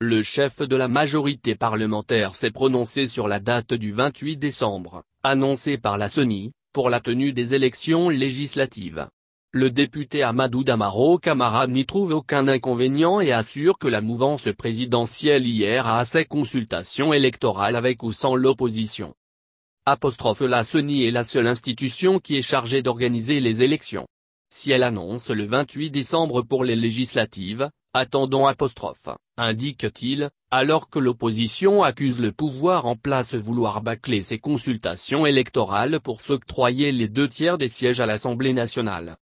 Le chef de la majorité parlementaire s'est prononcé sur la date du 28 décembre, annoncée par la SONI, pour la tenue des élections législatives. Le député Amadou Damaro Camara n'y trouve aucun inconvénient et assure que la mouvance présidentielle hier a ses consultations électorales avec ou sans l'opposition. Apostrophe la CENI est la seule institution qui est chargée d'organiser les élections. Si elle annonce le 28 décembre pour les législatives, Attendons apostrophe, indique-t-il, alors que l'opposition accuse le pouvoir en place vouloir bâcler ses consultations électorales pour s'octroyer les deux tiers des sièges à l'Assemblée nationale.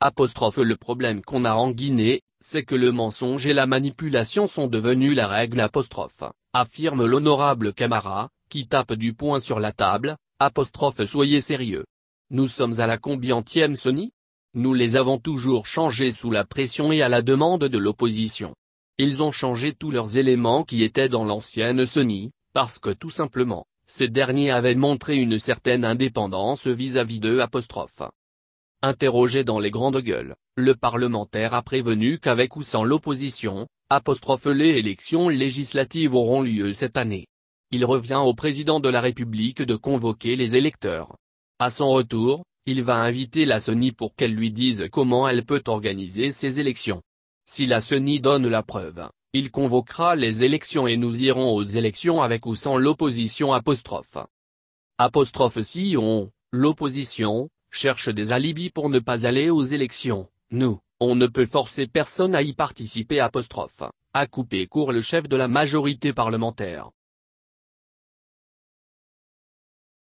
Apostrophe le problème qu'on a en Guinée, c'est que le mensonge et la manipulation sont devenus la règle apostrophe, affirme l'honorable Camara, qui tape du poing sur la table, apostrophe soyez sérieux. Nous sommes à la combientième Sony nous les avons toujours changés sous la pression et à la demande de l'opposition. Ils ont changé tous leurs éléments qui étaient dans l'ancienne Sony, parce que tout simplement, ces derniers avaient montré une certaine indépendance vis-à-vis d'eux Interrogé dans les grandes gueules, le parlementaire a prévenu qu'avec ou sans l'opposition, les élections législatives auront lieu cette année. Il revient au président de la République de convoquer les électeurs. À son retour, il va inviter la CENI pour qu'elle lui dise comment elle peut organiser ses élections. Si la CENI donne la preuve, il convoquera les élections et nous irons aux élections avec ou sans l'opposition apostrophe. si on, l'opposition, cherche des alibis pour ne pas aller aux élections, nous, on ne peut forcer personne à y participer apostrophe, a coupé court le chef de la majorité parlementaire.